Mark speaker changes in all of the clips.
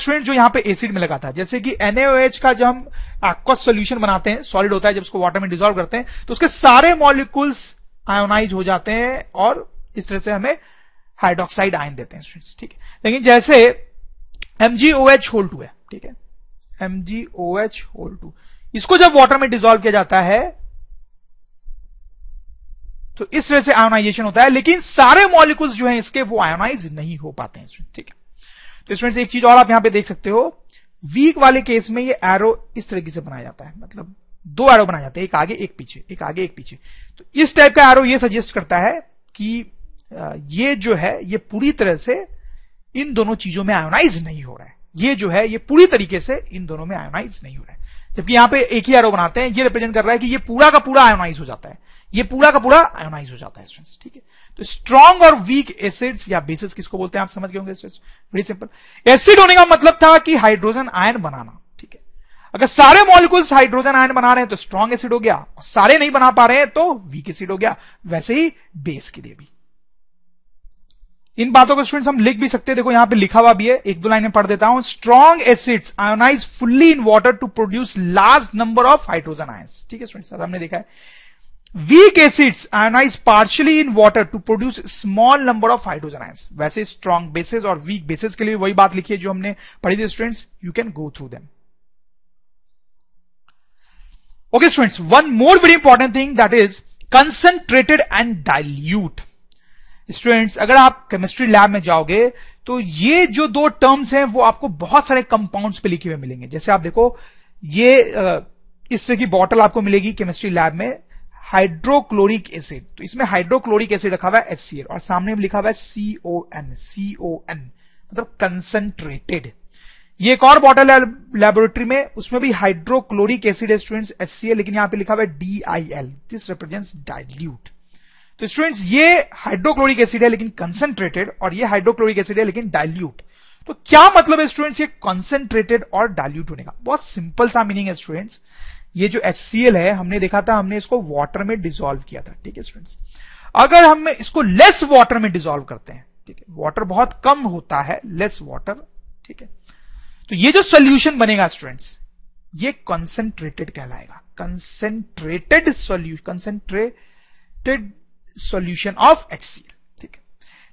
Speaker 1: Student जो यहां पे एसिड में लगा था जैसे कि NaOH का जब हम एक्वस सोल्यूशन बनाते हैं सॉलिड होता है जब उसको वाटर में डिजोल्व करते हैं तो उसके सारे मॉलिक्यूल्स आयोनाइज हो जाते हैं और इस तरह से हमें हाइड्रोक्साइड आयन देते हैं स्टूडेंट्स ठीक है लेकिन जैसे एमजीओएच होल टू है ठीक है एमजीओएच होल टू इसको जब वाटर में डिजोल्व किया जाता है तो इस तरह से आयोनाइजेशन होता है लेकिन सारे मॉलिक्यूल्स जो हैं इसके वो आयोनाइज नहीं हो पाते हैं ठीक है तो स्टूडेंट्स एक चीज और आप यहां पे देख सकते हो वीक वाले केस में ये एरो इस तरीके से बनाया जाता है मतलब दो एरो बनाए जाते हैं एक आगे एक पीछे एक आगे एक पीछे तो इस टाइप का एरो ये सजेस्ट करता है कि ये जो है ये पूरी तरह से इन दोनों चीजों में आयोनाइज नहीं हो रहा है ये जो है ये पूरी तरीके से इन दोनों में आयोनाइज नहीं हो रहा है जबकि यहां पे एक ही एरो बनाते हैं ये रिप्रेजेंट कर रहा है कि ये पूरा का पूरा आयोनाइज हो जाता है ये पूरा का पूरा आयोनाइज हो जाता है स्ट्रेंस ठीक है तो स्ट्रॉन्ग और वीक एसिड्स या बेसिस किसको बोलते हैं आप समझ गए होंगे वेरी सिंपल एसिड होने का मतलब था कि हाइड्रोजन आयन बनाना ठीक है अगर सारे मॉलिक्यूल्स हाइड्रोजन आयन बना रहे हैं तो स्ट्रॉन्ग एसिड हो गया और सारे नहीं बना पा रहे हैं तो वीक एसिड हो गया वैसे ही बेस के लिए भी इन बातों को स्टूडेंट्स हम लिख भी सकते हैं देखो यहां पे लिखा हुआ भी है एक दो लाइन में पढ़ देता हूं strong acids ionise fully in water to produce large number of hydrogen ion ठीक है स्टूडेंट्स हमने देखा है Weak acids ionize partially in water to produce small number of hydrogen ions. वैसे strong bases और weak bases के लिए वही बात लिखी है जो हमने पढ़ी थी students. You can go through them. Okay students, one more very important thing that is concentrated and dilute. Students, अगर आप chemistry lab में जाओगे तो ये जो दो terms हैं वो आपको बहुत सारे compounds पे लिखे हुए मिलेंगे जैसे आप देखो ये इस तरह की बॉटल आपको मिलेगी केमिस्ट्री लैब में हाइड्रोक्लोरिक एसिड तो इसमें हाइड्रोक्लोरिक एसिड रखा हुआ है HCl और सामने में लिखा हुआ है CON CON मतलब कंसंट्रेटेड ये एक और बॉटल है लेबोरेटरी में उसमें भी हाइड्रोक्लोरिक एसिड है स्टूडेंट्स एच लेकिन यहां पे लिखा हुआ है D I L this represents dilute तो स्टूडेंट्स ये हाइड्रोक्लोरिक एसिड है लेकिन कंसंट्रेटेड और ये हाइड्रोक्लोरिक एसिड है लेकिन डाइल्यूट तो क्या मतलब है स्टूडेंट्स ये कंसंट्रेटेड और डाइल्यूट होने का बहुत सिंपल सा मीनिंग है स्टूडेंट्स ये जो एच है हमने देखा था हमने इसको वाटर में डिजोल्व किया था ठीक है स्टूडेंट्स अगर हम इसको लेस वाटर में डिजोल्व करते हैं ठीक है वाटर बहुत कम होता है लेस वाटर ठीक है तो ये जो सोल्यूशन बनेगा स्टूडेंट्स ये कंसेंट्रेटेड कहलाएगा concentrated solution concentrated solution of H ठीक है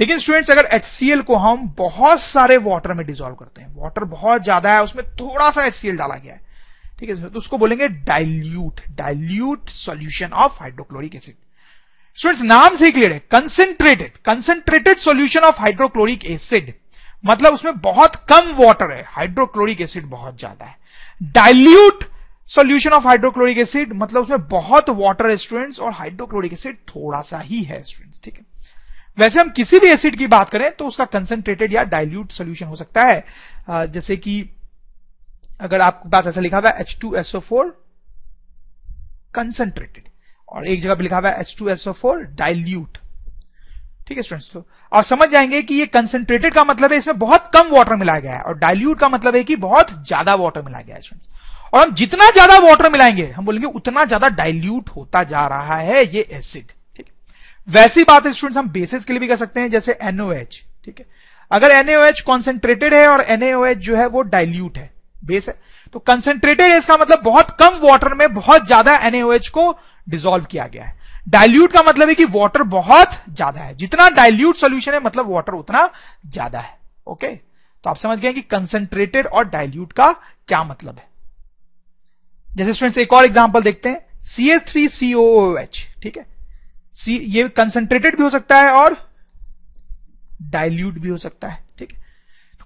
Speaker 1: लेकिन स्टूडेंट्स अगर एच को हम बहुत सारे वाटर में डिजोल्व करते हैं वाटर बहुत ज्यादा है उसमें थोड़ा सा एच डाला गया है ठीक है तो उसको बोलेंगे dilute dilute solution of hydrochloric acid students नाम से क्लियर है concentrated concentrated solution of hydrochloric acid मतलब उसमें बहुत कम वाटर है हाइड्रोक्लोरिक एसिड बहुत ज्यादा है dilute solution of hydrochloric acid मतलब उसमें बहुत वाटर है स्टूडेंट्स और हाइड्रोक्लोरिक एसिड थोड़ा सा ही है स्टूडेंट्स ठीक है वैसे हम किसी भी एसिड की बात करें तो उसका कंसेंट्रेटेड या डाइल्यूट सोल्यूशन हो सकता है जैसे कि अगर आपके पास ऐसा लिखा हुआ है फोर कंसेंट्रेटेड और एक जगह पर लिखा हुआ है फोर डायल्यूट ठीक है स्टूडेंट्स तो और समझ जाएंगे कि ये कंसेंट्रेटेड का मतलब है इसमें बहुत कम वाटर मिलाया गया है और डायल्यूट का मतलब है कि बहुत ज्यादा वाटर मिलाया गया है स्टूडेंट्स और हम जितना ज्यादा वाटर मिलाएंगे हम बोलेंगे उतना ज्यादा डाइल्यूट होता जा रहा है ये एसिड ठीक वैसी बात है स्टूडेंट्स हम बेसिस के लिए भी कर सकते हैं जैसे एनओएच ठीक है अगर एनएओएच कॉन्सेंट्रेटेड है और एनएओएच जो है वो डाइल्यूट है बेस है तो कंसेंट्रेटेड है इसका मतलब बहुत कम वाटर में बहुत ज्यादा एनएओएच को डिजोल्व किया गया है डायल्यूट का मतलब है कि वाटर बहुत ज्यादा है जितना डायल्यूट सोल्यूशन है मतलब वाटर उतना ज्यादा है ओके तो आप समझ गए कि कंसेंट्रेटेड और डायल्यूट का क्या मतलब है जैसे स्टूडेंट्स एक और एग्जाम्पल देखते हैं सी एस थ्री सीओएच ठीक है सी ये कंसेंट्रेटेड भी हो सकता है और डायल्यूट भी हो सकता है ठीक है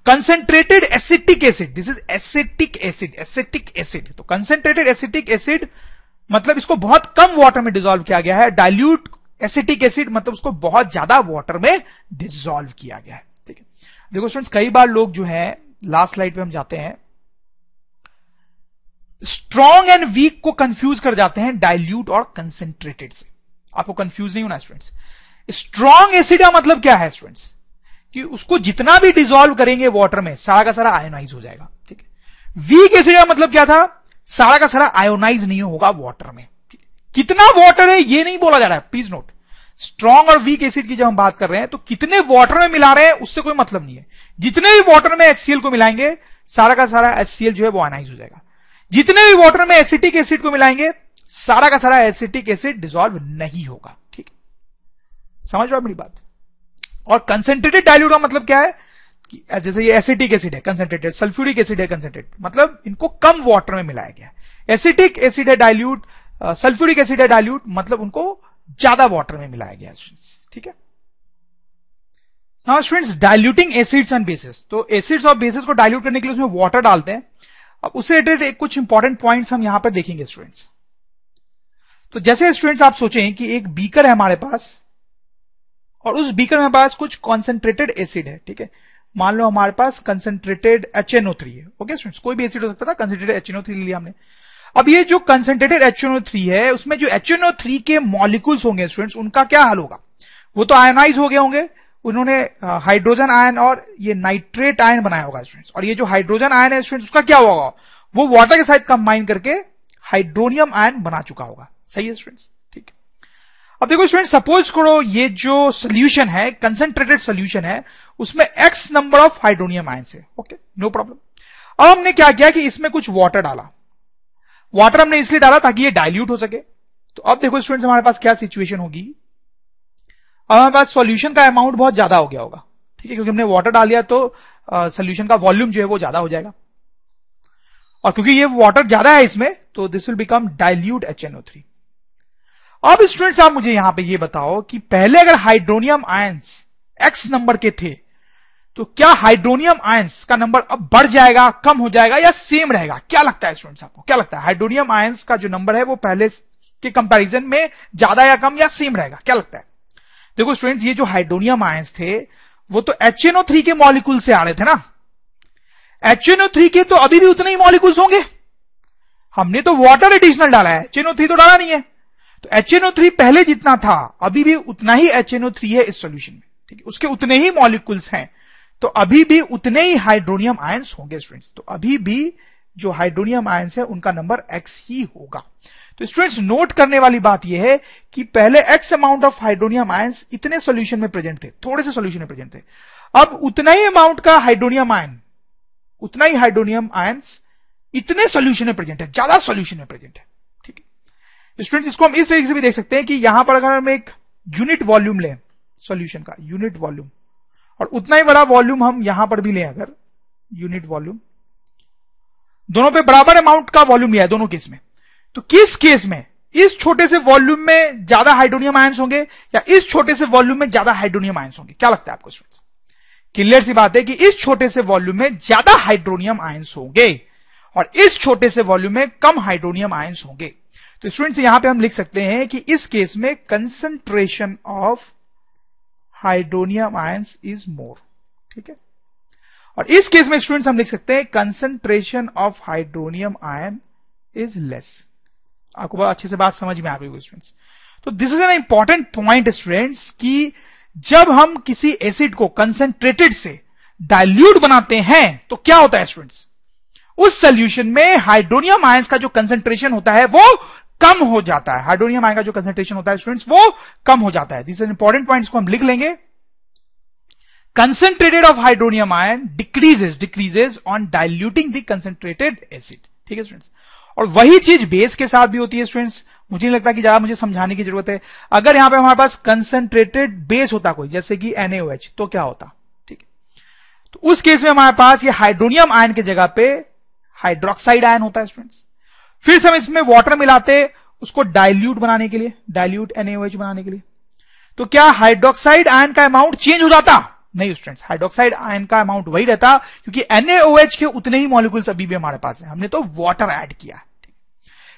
Speaker 1: concentrated acetic acid this is acetic acid acetic acid तो कंसेंट्रेटेड एसिटिक एसिड मतलब इसको बहुत कम वाटर में डिजोल्व किया गया है डायल्यूट एसिटिक एसिड मतलब उसको बहुत ज्यादा वाटर में डिजोल्व किया गया है ठीक है देखो स्टूडेंट्स कई बार लोग जो है लास्ट स्लाइड पे हम जाते हैं स्ट्रॉन्ग एंड वीक को कंफ्यूज कर जाते हैं डाइल्यूट और कंसेंट्रेटेड से आपको कंफ्यूज नहीं होना स्टूडेंट्स स्ट्रॉन्ग एसिड का मतलब क्या है स्टूडेंट्स कि उसको जितना भी डिजोल्व करेंगे वाटर में सारा का सारा आयोनाइज हो जाएगा ठीक है वीक एसिड का मतलब क्या था सारा का सारा आयोनाइज नहीं होगा वाटर में कितना वाटर है ये नहीं बोला जा रहा है प्लीज नोट स्ट्रॉन्ग और वीक एसिड की जब हम बात कर रहे हैं तो कितने वाटर में मिला रहे हैं उससे कोई मतलब नहीं है जितने भी वाटर में एचसीएल को मिलाएंगे सारा का सारा एचसीएल जो है वो आयोनाइज हो जाएगा जितने भी वाटर में एसिटिक एसिड को मिलाएंगे सारा का सारा एसिटिक एसिड डिजोल्व नहीं होगा ठीक समझ रहा मेरी बात और कंसेंट्रेटेड डायल्यूट का मतलब क्या है कि जैसे ये एसिटिक एसिड है कंसेंट्रेटेड सल्फ्यूरिक एसिड है कंसेंट्रेट मतलब इनको कम वाटर में मिलाया गया एसिटिक एसिड है डायल्यूट सल्फ्यूरिक एसिड है डायल्यूट मतलब उनको ज्यादा वाटर में मिलाया गया ठीक है students diluting acids and bases तो एसिड्स और बेसिस को डायल्यूट करने के लिए उसमें वाटर डालते हैं अब उससे रिलेटेड एक कुछ इंपॉर्टेंट पॉइंट्स हम यहां पर देखेंगे स्टूडेंट्स तो जैसे स्टूडेंट्स आप सोचें कि एक बीकर है हमारे पास और उस बीकर में पास कुछ कॉन्सेंट्रेटेड एसिड है ठीक है मान लो हमारे पास कंसेंट्रेटेड एच थ्री है ओके स्टूडेंट्स कोई भी एसिड हो सकता था कंसेंट्रेटेड एच ले लिया हमने अब ये जो कंसेंट्रेटेड एच थ्री है उसमें जो एच थ्री के मॉलिक्यूल्स होंगे स्टूडेंट्स उनका क्या हाल होगा वो तो आयोनाइज हो गए होंगे उन्होंने हाइड्रोजन आयन और ये नाइट्रेट आयन बनाया होगा स्टूडेंट्स और ये जो हाइड्रोजन आयन है स्टूडेंट्स उसका क्या होगा वो वाटर के साथ कंबाइन करके हाइड्रोनियम आयन बना चुका होगा सही है स्टूडेंट्स अब देखो स्टूडेंट सपोज करो ये जो सोल्यूशन है कंसेंट्रेटेड सोल्यूशन है उसमें X number of hydronium ions है ओके नो प्रॉब्लम अब हमने क्या किया कि इसमें कुछ वाटर डाला वाटर हमने इसलिए डाला ताकि ये डायल्यूट हो सके तो अब देखो स्टूडेंट्स हमारे पास क्या सिचुएशन होगी अब हमारे पास सोल्यूशन का अमाउंट बहुत ज्यादा हो गया होगा ठीक है क्योंकि हमने वाटर डाल दिया तो सोल्यूशन का वॉल्यूम जो है वो ज्यादा हो जाएगा और क्योंकि ये वाटर ज्यादा है इसमें तो this will become dilute H three अब स्टूडेंट्स आप मुझे यहां पे ये बताओ कि पहले अगर हाइड्रोनियम आयंस एक्स नंबर के थे तो क्या हाइड्रोनियम आयंस का नंबर अब बढ़ जाएगा कम हो जाएगा या सेम रहेगा क्या लगता है स्टूडेंट्स आपको क्या लगता है हाइड्रोनियम आयंस का जो नंबर है वो पहले के कंपैरिजन में ज्यादा या कम या सेम रहेगा क्या लगता है देखो स्टूडेंट्स ये जो हाइड्रोनियम आयंस थे वो तो HNO3 के मॉलिक्यूल से आ रहे थे ना HNO3 के तो अभी भी उतने ही मॉलिक्यूल्स होंगे हमने तो वाटर एडिशनल डाला है HNO3 तो डाला नहीं है तो HNO3 पहले जितना था अभी भी उतना ही HNO3 है इस सॉल्यूशन में ठीक है उसके उतने ही मॉलिक्यूल्स हैं तो अभी भी उतने ही हाइड्रोनियम आयंस होंगे स्टूडेंट्स तो अभी भी जो हाइड्रोनियम आयंस है उनका नंबर एक्स ही होगा तो स्टूडेंट्स नोट करने वाली बात यह है कि पहले X amount of hydronium ions इतने सॉल्यूशन में प्रेजेंट थे थोड़े से सॉल्यूशन में प्रेजेंट थे अब उतना ही अमाउंट का हाइड्रोनियम आयन उतना ही हाइड्रोनियम आयंस इतने सॉल्यूशन में प्रेजेंट है ज्यादा सॉल्यूशन में प्रेजेंट है स्टूडेंट्स इसको हम इस तरीके से भी देख सकते हैं कि यहां पर अगर हम एक यूनिट वॉल्यूम लें सॉल्यूशन का यूनिट वॉल्यूम और उतना ही बड़ा वॉल्यूम हम यहां पर भी लें अगर यूनिट वॉल्यूम दोनों पे बराबर अमाउंट का वॉल्यूम लिया है दोनों केस में तो किस केस में इस छोटे से वॉल्यूम में ज्यादा हाइड्रोनियम आयंस होंगे या इस छोटे से वॉल्यूम में ज्यादा हाइड्रोनियम आयंस होंगे क्या लगता है आपको स्टूडेंट्स क्लियर सी बात है कि इस छोटे से वॉल्यूम में ज्यादा हाइड्रोनियम आयंस होंगे और इस छोटे से वॉल्यूम में कम हाइड्रोनियम आयंस होंगे तो स्टूडेंट्स यहां पे हम लिख सकते हैं कि इस केस में concentration of hydronium ions is more ठीक है और इस केस में स्टूडेंट्स हम लिख सकते हैं concentration of hydronium ion is less आपको बहुत अच्छे से बात समझ में आ गई स्टूडेंट्स तो this is an important point students कि जब हम किसी एसिड को कंसेंट्रेटेड से डाइल्यूट बनाते हैं तो क्या होता है स्टूडेंट्स उस सोल्यूशन में हाइड्रोनियम आयंस का जो कंसेंट्रेशन होता है वो कम हो जाता है हाइड्रोनियम आयन का जो कंसेंट्रेशन होता है स्टूडेंट्स वो कम हो जाता है दिस इज इंपॉर्टेंट पॉइंट को हम लिख लेंगे concentrated of hydronium ion decreases decreases on diluting the concentrated acid ठीक है स्टूडेंट्स और वही चीज बेस के साथ भी होती है स्टूडेंट्स मुझे नहीं लगता कि ज्यादा मुझे समझाने की जरूरत है अगर यहां पे हमारे पास कंसेंट्रेटेड बेस होता कोई जैसे कि NaOH तो क्या होता ठीक है तो उस केस में हमारे पास ये हाइड्रोनियम आयन की जगह पे हाइड्रोक्साइड आयन होता है स्टूडेंट्स फिर से हम इसमें वाटर मिलाते उसको डाइल्यूट बनाने के लिए डाइल्यूट एनएओएच बनाने के लिए तो क्या हाइड्रोक्साइड आयन का अमाउंट चेंज हो जाता नहीं स्टूडेंट्स हाइड्रोक्साइड आयन का अमाउंट वही रहता क्योंकि एनएओएच के उतने ही मॉलिक्यूल्स अभी भी हमारे पास है हमने तो वाटर एड किया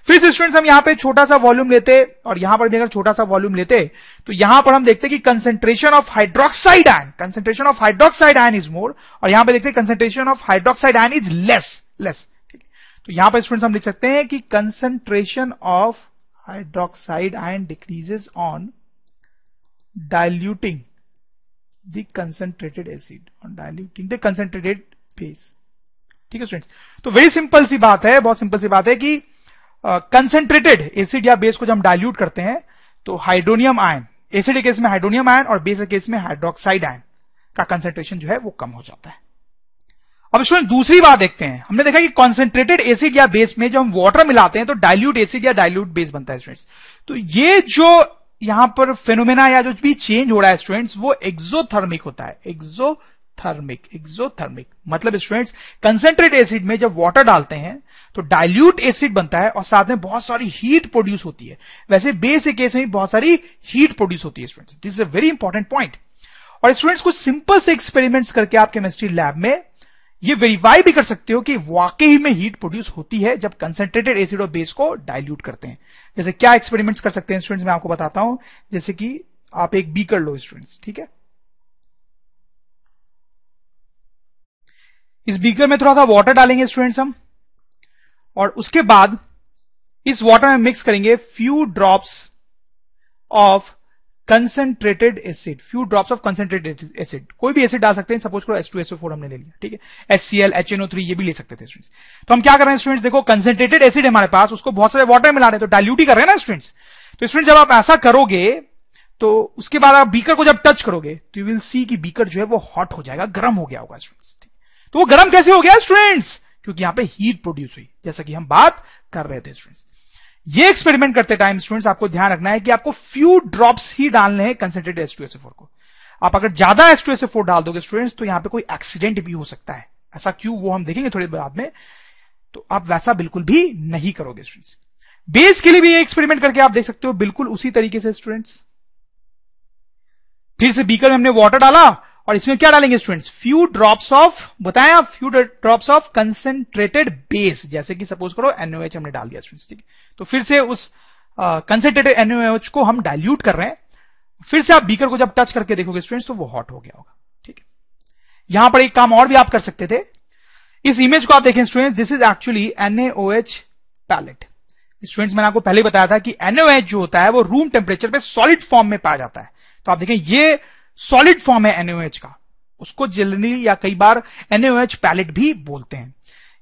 Speaker 1: फिर स्टूडेंट्स हम यहां पे छोटा सा वॉल्यूम लेते और यहां पर भी अगर छोटा सा वॉल्यूम लेते तो यहां पर हम देखते कि concentration of hydroxide ion concentration of hydroxide ion is more और यहां पे देखते concentration of hydroxide ion is less less तो यहां पर स्टूडेंट्स हम लिख सकते हैं कि concentration of hydroxide ion decreases on diluting the concentrated acid on diluting the concentrated base ठीक है स्टूडेंट्स तो वेरी सिंपल सी बात है बहुत सिंपल सी बात है कि कंसेंट्रेटेड uh, एसिड या बेस को जब हम डायल्यूट करते हैं तो हाइड्रोनियम आयन एसिड केस में हाइड्रोनियम आयन और बेस केस में हाइड्रोक्साइड आयन का कंसेंट्रेशन जो है वो कम हो जाता है अब स्टूडेंट दूसरी बात देखते हैं हमने देखा कि कॉन्सेंट्रेटेड एसिड या बेस में जब हम वाटर मिलाते हैं तो डाइल्यूट एसिड या डाइल्यूट बेस बनता है स्टूडेंट्स तो ये जो यहां पर फेनोमेना या जो भी चेंज हो रहा है स्टूडेंट्स वो एक्सोथर्मिक होता है एक्सोथर्मिक एक्सोथर्मिक मतलब स्टूडेंट्स कंसेंट्रेट एसिड में जब वाटर डालते हैं तो डाइल्यूट एसिड बनता है और साथ में बहुत सारी हीट प्रोड्यूस होती है वैसे बेस के केस में बहुत सारी हीट प्रोड्यूस होती है students this is a very important point और स्टूडेंट्स कुछ सिंपल से एक्सपेरिमेंट्स करके आप केमिस्ट्री लैब में ये वेरीफाई भी कर सकते हो कि वाकई में हीट प्रोड्यूस होती है जब कंसेंट्रेटेड एसिड और बेस को डाइल्यूट करते हैं जैसे क्या एक्सपेरिमेंट्स कर सकते हैं स्टूडेंट्स मैं आपको बताता हूं जैसे कि आप एक बीकर लो स्टूडेंट्स ठीक है इस बीकर में थोड़ा सा वाटर डालेंगे स्टूडेंट्स हम और उसके बाद इस वाटर में मिक्स करेंगे few drops of concentrated acid few drops of concentrated acid कोई भी एसिड डाल सकते हैं सपोज करो एस टू एसओ फोर हमने ले लिया ठीक है S C L H N O three ये भी ले सकते थे स्टूडेंट्स तो हम क्या कर रहे हैं स्टूडेंट्स देखो कंसेंट्रेटेड एसिड हमारे पास उसको बहुत सारे वाटर मिला रहे हैं तो डायल्यूट ही कर रहे हैं ना स्टूडेंट्स तो स्टूडेंट जब आप ऐसा करोगे तो उसके बाद आप बीकर को जब टच करोगे तो यू विल सी कि बीकर जो है वो हॉट हो जाएगा गर्म हो गया होगा स्टूडेंट्स तो वो गर्म कैसे हो गया स्टूडेंट्स क्योंकि यहां पे हीट प्रोड्यूस हुई जैसा कि हम बात कर रहे थे स्टूडेंट्स ये एक्सपेरिमेंट करते टाइम स्टूडेंट्स आपको ध्यान रखना है कि आपको फ्यू ड्रॉप्स ही डालने हैं कंसेंट्रेट एस टू को आप अगर ज्यादा एस टू फोर डाल दोगे स्टूडेंट्स तो यहां पे कोई एक्सीडेंट भी हो सकता है ऐसा क्यों वो हम देखेंगे थोड़ी बाद में तो आप वैसा बिल्कुल भी नहीं करोगे स्टूडेंट्स बेस के लिए भी एक्सपेरिमेंट करके आप देख सकते हो बिल्कुल उसी तरीके से स्टूडेंट्स फिर से बीकर में हमने वाटर डाला और इसमें क्या डालेंगे स्टूडेंट्स फ्यू ड्रॉप्स ऑफ बताएं आप few drops of concentrated base जैसे कि सपोज करो एनओएच हमने डाल दिया स्टूडेंट्स ठीक है तो फिर से उस कंसेंट्रेटेड uh, एनओएच को हम डाइल्यूट कर रहे हैं फिर से आप बीकर को जब टच करके देखोगे स्टूडेंट्स तो वो हॉट हो गया होगा ठीक है यहां पर एक काम और भी आप कर सकते थे इस इमेज को आप देखें students this is actually NAOH pellet students मैंने आपको पहले बताया था कि एनओएच जो होता है वो रूम टेम्परेचर पे सॉलिड फॉर्म में पाया जाता है तो आप देखें ये सॉलिड फॉर्म है एनओएच का उसको जेलनी या कई बार एनओएच पैलेट भी बोलते हैं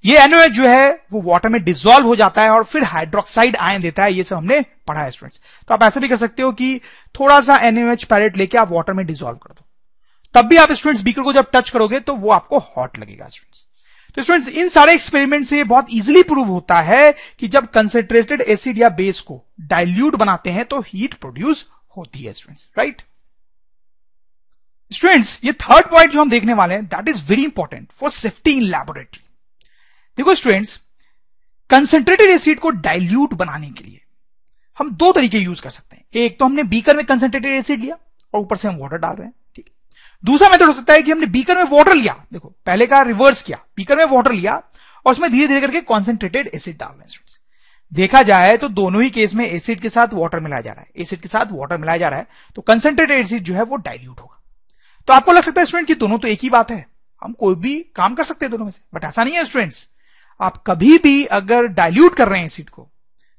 Speaker 1: ये एनओएच जो है वो वाटर में डिजोल्व हो जाता है और फिर हाइड्रोक्साइड आयन देता है ये सब हमने पढ़ा है स्टूडेंट्स तो आप ऐसे भी कर सकते हो कि थोड़ा सा एनओएच पैलेट लेके आप वाटर में डिजोल्व कर दो तब भी आप स्टूडेंट्स बीकर को जब टच करोगे तो वो आपको हॉट लगेगा स्टूडेंट्स तो स्टूडेंट्स इन सारे एक्सपेरिमेंट से बहुत इजीली प्रूव होता है कि जब कंसेंट्रेटेड एसिड या बेस को डाइल्यूट बनाते हैं तो हीट प्रोड्यूस होती है स्टूडेंट्स राइट स्टूडेंट्स ये थर्ड पॉइंट जो हम देखने वाले हैं that is very important for safety in laboratory देखो स्टूडेंट्स कंसेंट्रेटेड एसिड को डाइल्यूट बनाने के लिए हम दो तरीके यूज कर सकते हैं एक तो हमने बीकर में कंसेंट्रेटेड एसिड लिया और ऊपर से हम वाटर डाल रहे हैं ठीक है दूसरा मेथड हो सकता है कि हमने बीकर में वाटर लिया देखो पहले का रिवर्स किया बीकर में वाटर लिया और उसमें धीरे धीरे करके कॉन्सेंट्रेटेड एसिड डाल रहे हैं देखा जाए तो दोनों ही केस में एसिड के साथ वाटर मिलाया जा रहा है एसिड के साथ वाटर मिलाया जा रहा है तो कंसेंट्रेटेड एसिड जो है वो डाइल्यूट होगा तो आपको लग सकता है स्टूडेंट कि दोनों तो एक ही बात है हम कोई भी काम कर सकते हैं दोनों में से बट ऐसा नहीं है स्टूडेंट्स आप कभी भी अगर डायल्यूट कर रहे हैं एसिड को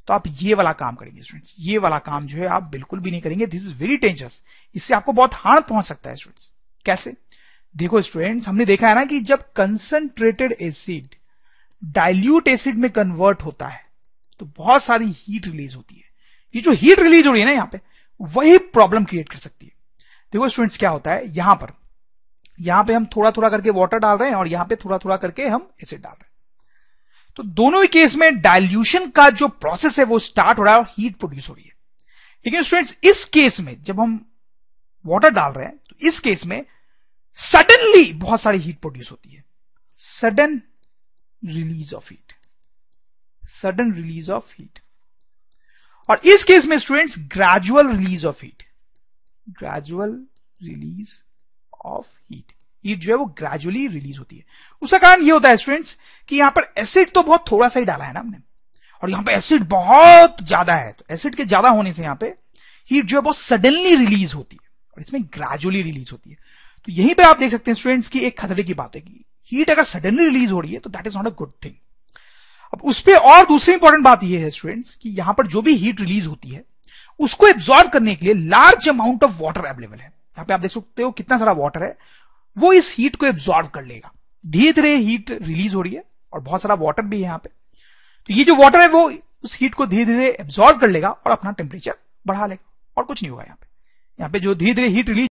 Speaker 1: तो आप ये वाला काम करेंगे स्टूडेंट्स ये वाला काम जो है आप बिल्कुल भी नहीं करेंगे दिस इज वेरी डेंजरस इससे आपको बहुत हार्म पहुंच सकता है स्टूडेंट्स कैसे देखो स्टूडेंट्स हमने देखा है ना कि जब कंसंट्रेटेड एसिड डाइल्यूट एसिड में कन्वर्ट होता है तो बहुत सारी हीट रिलीज होती है ये जो हीट रिलीज हो रही है ना यहाँ पे वही प्रॉब्लम क्रिएट कर सकती है देखो तो स्टूडेंट्स क्या होता है यहां पर यहां पे हम थोड़ा थोड़ा करके वाटर डाल रहे हैं और यहां पे थोड़ा थोड़ा करके हम एसिड डाल रहे हैं तो दोनों ही केस में डाइल्यूशन का जो प्रोसेस है वो स्टार्ट हो रहा है और हीट प्रोड्यूस हो रही है लेकिन स्टूडेंट्स इस केस में जब हम वाटर डाल रहे हैं तो इस केस में सडनली बहुत सारी हीट प्रोड्यूस होती है sudden release of heat sudden release of heat और इस केस में students gradual release of heat gradual release of heat heat जो है वो ग्रेजुअली रिलीज होती है उसका कारण ये होता है स्टूडेंट्स कि यहां पर एसिड तो बहुत थोड़ा सा ही डाला है ना हमने और यहां पर एसिड बहुत ज्यादा है तो एसिड के ज्यादा होने से यहां पे हीट जो है बहुत सडनली रिलीज होती है और इसमें ग्रेजुअली रिलीज होती है तो यहीं पर आप देख सकते हैं स्टूडेंट्स की एक खतरे की बात है कि हीट अगर सडनली रिलीज हो रही है तो that is not a good thing अब उस पर और दूसरी इंपॉर्टेंट बात यह है स्टूडेंट्स कि यहां पर जो भी हीट रिलीज होती है उसको एब्जॉर्व करने के लिए large amount of water available है यहां पे आप देख सकते हो कितना सारा वाटर है वो इस हीट को एब्जॉर्व कर लेगा धीरे धीरे हीट रिलीज हो रही है और बहुत सारा वाटर भी है यहां पे तो ये जो वाटर है वो उस हीट को धीरे धीरे एब्जॉर्व कर लेगा और अपना टेम्परेचर बढ़ा लेगा और कुछ नहीं होगा यहां पे यहां पे जो धीरे धीरे हीट रिलीज